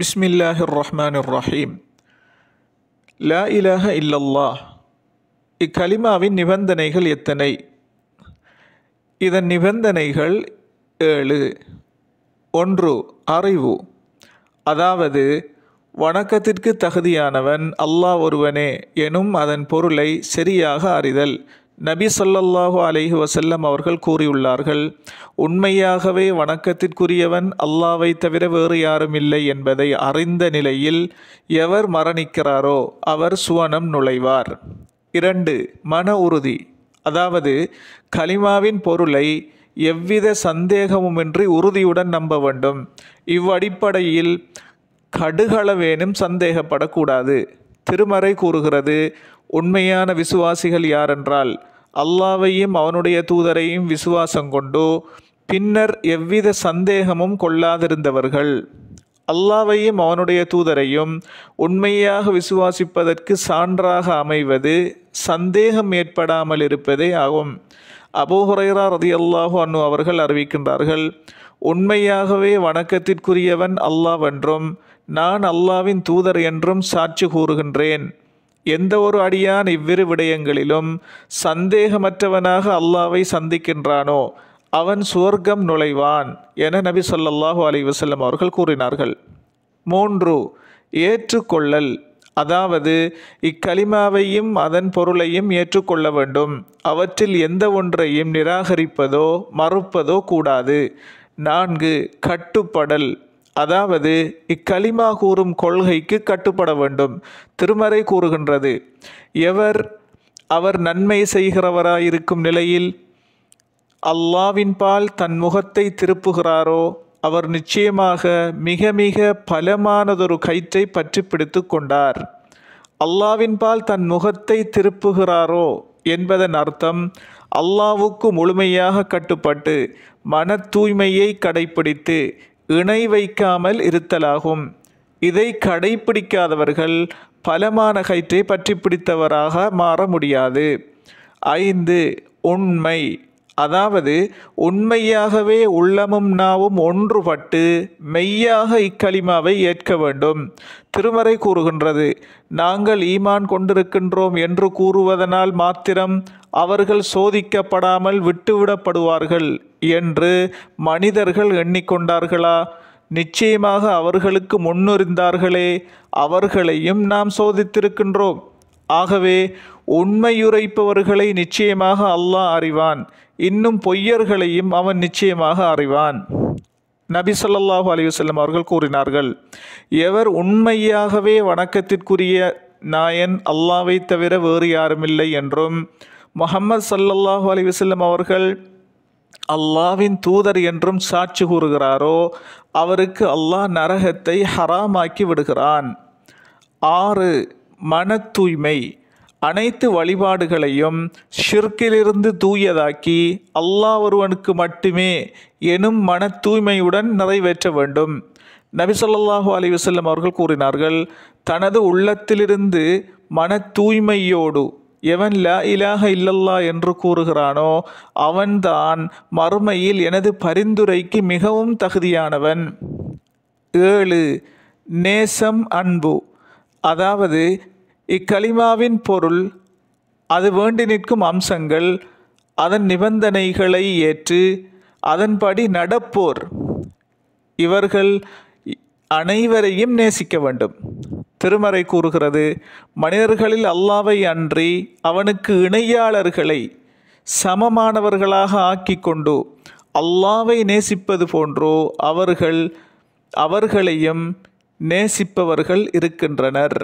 بسم الله الرحمن الرحيم லா இலாஹ இல்லல்லா இக்கலிமாவின் நிபந்தனைகள் எத்தனை இதன் நிபந்தனைகள் ஏழு ஒன்று அறிவு அதாவது வணக்கத்திற்கு தகுதியானவன் அல்லாஹ் ஒருவனே எனும் அதன் பொருளை சரியாக அறிதல் நபி சொல்லல்லாஹு அலைஹி வசல்லம் அவர்கள் கூறியுள்ளார்கள் உண்மையாகவே வணக்கத்திற்குரியவன் அல்லாவை தவிர வேறு யாரும் இல்லை என்பதை அறிந்த நிலையில் எவர் மரணிக்கிறாரோ அவர் சுவனம் நுழைவார் இரண்டு மன உறுதி அதாவது கலிமாவின் பொருளை எவ்வித சந்தேகமுமின்றி உறுதியுடன் நம்ப வேண்டும் இவ்வடிப்படையில் கடுகளவேனும் சந்தேகப்படக்கூடாது திருமறை கூறுகிறது உண்மையான விசுவாசிகள் யாரென்றால் அல்லாவையும் அவனுடைய தூதரையும் விசுவாசம் கொண்டு பின்னர் எவ்வித சந்தேகமும் கொள்ளாதிருந்தவர்கள் அல்லாவையும் அவனுடைய தூதரையும் உண்மையாக விசுவாசிப்பதற்கு சான்றாக அமைவது சந்தேகம் ஏற்படாமல் இருப்பதே ஆகும் அபோஹுரைரா ரதி அல்லாஹு அன்னு அவர்கள் அறிவிக்கின்றார்கள் உண்மையாகவே வணக்கத்திற்குரியவன் அல்லாவென்றும் நான் அல்லாவின் தூதர் என்றும் சாட்சி கூறுகின்றேன் எந்த ஒரு அடியான் இவ்விரு விடயங்களிலும் சந்தேகமற்றவனாக அல்லாவை சந்திக்கின்றானோ அவன் சுவர்க்கம் நுழைவான் என நபி சொல்லல்லாஹு அலி வசல்லம் அவர்கள் கூறினார்கள் மூன்று ஏற்றுக்கொள்ளல் அதாவது இக்கலிமாவையும் அதன் பொருளையும் ஏற்றுக்கொள்ள வேண்டும் அவற்றில் எந்த ஒன்றையும் நிராகரிப்பதோ மறுப்பதோ கூடாது நான்கு கட்டுப்படல் அதாவது இக்களிமா கூறும் கொள்கைக்கு கட்டுப்பட வேண்டும் திருமறை கூறுகின்றது எவர் அவர் நன்மை செய்கிறவராயிருக்கும் நிலையில் அல்லாவின் பால் தன் முகத்தை திருப்புகிறாரோ அவர் நிச்சயமாக மிக மிக பலமானதொரு கயிற்றை பற்றி பிடித்து கொண்டார் அல்லாவின்பால் தன் முகத்தை திருப்புகிறாரோ என்பதன் அர்த்தம் அல்லாவுக்கு முழுமையாக கட்டுப்பட்டு மன தூய்மையை கடைபிடித்து இணை வைக்காமல் இருத்தலாகும் இதை கடைபிடிக்காதவர்கள் பலமான கயிற்றை பற்றி பிடித்தவராக மாற முடியாது ஐந்து உண்மை அதாவது உண்மையாகவே உள்ளமும் நாவும் ஒன்றுபட்டு மெய்யாக இக்கலிமாவை ஏற்க வேண்டும் திருமறை கூறுகின்றது நாங்கள் ஈமான் கொண்டிருக்கின்றோம் என்று கூறுவதனால் மாத்திரம் அவர்கள் சோதிக்கப்படாமல் விட்டுவிடப்படுவார்கள் என்று மனிதர்கள் எண்ணிக்கொண்டார்களா நிச்சயமாக அவர்களுக்கு முன்னுரிந்தார்களே அவர்களையும் நாம் சோதித்திருக்கின்றோம் ஆகவே உண்மையுரைப்பவர்களை நிச்சயமாக அல்லாஹ் அறிவான் இன்னும் பொய்யர்களையும் அவன் நிச்சயமாக அறிவான் நபி சொல்லாஹு அலிவசல்லம் அவர்கள் கூறினார்கள் எவர் உண்மையாகவே வணக்கத்திற்குரிய நாயன் அல்லாவை தவிர வேறு யாருமில்லை என்றும் முகமது சல்லல்லாஹு அலிவசல்லம் அவர்கள் அல்லாவின் தூதர் என்றும் சாட்சி கூறுகிறாரோ அவருக்கு அல்லாஹ் நரகத்தை ஹராமாக்கி விடுகிறான் ஆறு மன தூய்மை அனைத்து வழிபாடுகளையும் ஷிர்க்கிலிருந்து தூயதாக்கி அல்லாஹ் ஒருவனுக்கு மட்டுமே எனும் மன தூய்மையுடன் நிறைவேற்ற வேண்டும் நபிசல்லாஹூ அலி வசல்லம் அவர்கள் கூறினார்கள் தனது உள்ளத்திலிருந்து மன தூய்மையோடு எவன் லா இலாக இல்லல்லா என்று கூறுகிறானோ அவன்தான் மறுமையில் எனது பரிந்துரைக்கு மிகவும் தகுதியானவன் ஏழு நேசம் அன்பு அதாவது இக்களிமாவின் பொருள் அது வேண்டி நிற்கும் அம்சங்கள் அதன் நிபந்தனைகளை ஏற்று அதன்படி நடப்போர் இவர்கள் அனைவரையும் நேசிக்க வேண்டும் திருமறை கூறுகிறது மனிதர்களில் அல்லாவை அன்றி அவனுக்கு இணையாளர்களை சமமானவர்களாக ஆக்கி கொண்டு அல்லாவை நேசிப்பது போன்றோ அவர்கள் அவர்களையும் நேசிப்பவர்கள் இருக்கின்றனர்